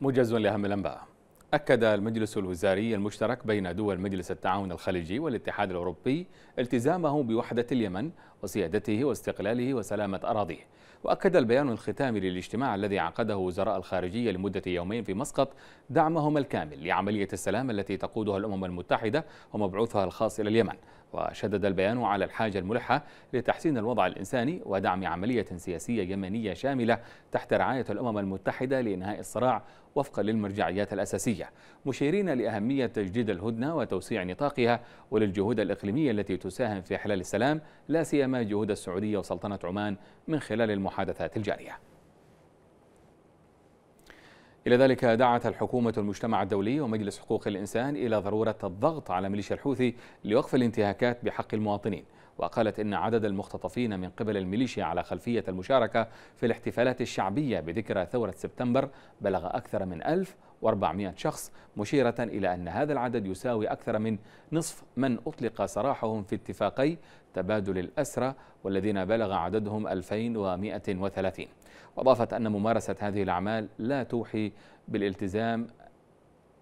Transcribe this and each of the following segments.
موجز لأهم الأنباء أكد المجلس الوزاري المشترك بين دول مجلس التعاون الخليجي والاتحاد الأوروبي التزامه بوحدة اليمن وسيادته واستقلاله وسلامة أراضيه وأكد البيان الختامي للاجتماع الذي عقده وزراء الخارجية لمدة يومين في مسقط دعمهم الكامل لعملية السلام التي تقودها الأمم المتحدة ومبعوثها الخاص إلى اليمن وشدد البيان على الحاجة الملحة لتحسين الوضع الإنساني ودعم عملية سياسية يمنية شاملة تحت رعاية الأمم المتحدة لإنهاء الصراع وفقا للمرجعيات الأساسية مشيرين لأهمية تجديد الهدنة وتوسيع نطاقها وللجهود الإقليمية التي تساهم في إحلال السلام لا سيما جهود السعودية وسلطنة عمان من خلال المحادثات الجارية إلى ذلك دعت الحكومة المجتمع الدولي ومجلس حقوق الإنسان إلى ضرورة الضغط على ميليشيا الحوثي لوقف الانتهاكات بحق المواطنين وقالت إن عدد المختطفين من قبل الميليشيا على خلفية المشاركة في الاحتفالات الشعبية بذكرى ثورة سبتمبر بلغ أكثر من 1400 شخص مشيرة إلى أن هذا العدد يساوي أكثر من نصف من أطلق سراحهم في اتفاقي تبادل الأسرى والذين بلغ عددهم 2130 وأضافت أن ممارسة هذه الأعمال لا توحي بالالتزام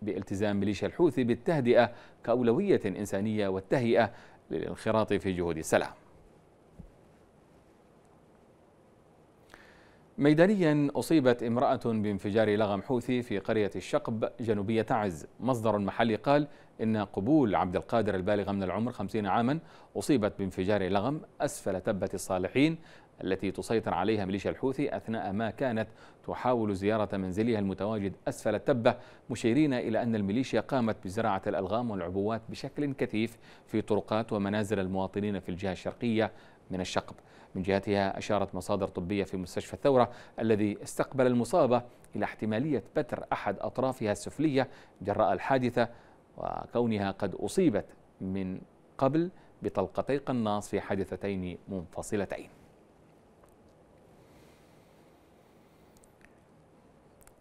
بالتزام ميليشيا الحوثي بالتهدئة كأولوية إنسانية والتهيئة للانخراط في جهود السلام ميدانيا أصيبت امرأة بانفجار لغم حوثي في قرية الشقب جنوبية تعز مصدر محلي قال إن قبول عبد القادر البالغة من العمر 50 عاما أصيبت بانفجار لغم أسفل تبة الصالحين التي تسيطر عليها ميليشيا الحوثي أثناء ما كانت تحاول زيارة منزلها المتواجد أسفل التبة مشيرين إلى أن الميليشيا قامت بزراعة الألغام والعبوات بشكل كثيف في طرقات ومنازل المواطنين في الجهة الشرقية من الشقب من جهتها أشارت مصادر طبية في مستشفى الثورة الذي استقبل المصابة إلى احتمالية بتر أحد أطرافها السفلية جراء الحادثة وكونها قد أصيبت من قبل بطلقتي قناص في حادثتين منفصلتين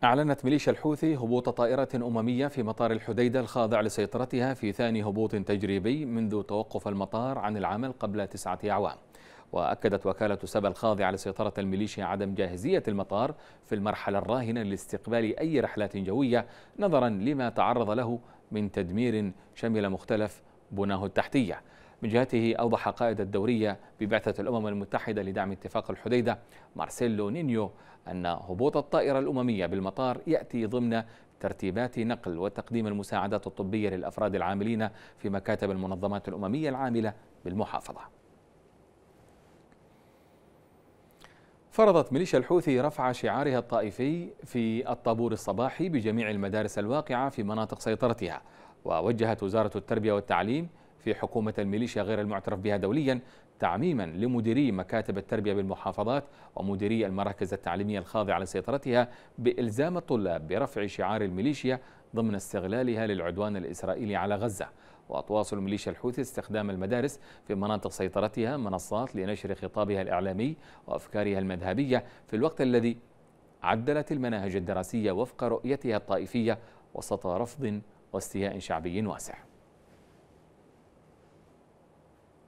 أعلنت ميليشيا الحوثي هبوط طائرة أممية في مطار الحديدة الخاضع لسيطرتها في ثاني هبوط تجريبي منذ توقف المطار عن العمل قبل تسعة أعوام وأكدت وكالة سبا الخاضعة لسيطرة الميليشيا عدم جاهزية المطار في المرحلة الراهنة لاستقبال أي رحلات جوية نظرا لما تعرض له من تدمير شمل مختلف بناه التحتية من جهته أوضح قائد الدورية ببعثة الأمم المتحدة لدعم اتفاق الحديدة مارسيلو نينيو أن هبوط الطائرة الأممية بالمطار يأتي ضمن ترتيبات نقل وتقديم المساعدات الطبية للأفراد العاملين في مكاتب المنظمات الأممية العاملة بالمحافظة فرضت ميليشيا الحوثي رفع شعارها الطائفي في الطابور الصباحي بجميع المدارس الواقعة في مناطق سيطرتها ووجهت وزارة التربية والتعليم في حكومة الميليشيا غير المعترف بها دوليا تعميما لمديري مكاتب التربية بالمحافظات ومديري المراكز التعليمية الخاضعة لسيطرتها بإلزام الطلاب برفع شعار الميليشيا ضمن استغلالها للعدوان الإسرائيلي على غزة وتواصل ميليشيا الحوثي استخدام المدارس في مناطق سيطرتها منصات لنشر خطابها الإعلامي وأفكارها المذهبية في الوقت الذي عدلت المناهج الدراسية وفق رؤيتها الطائفية وسط رفض واستياء شعبي واسع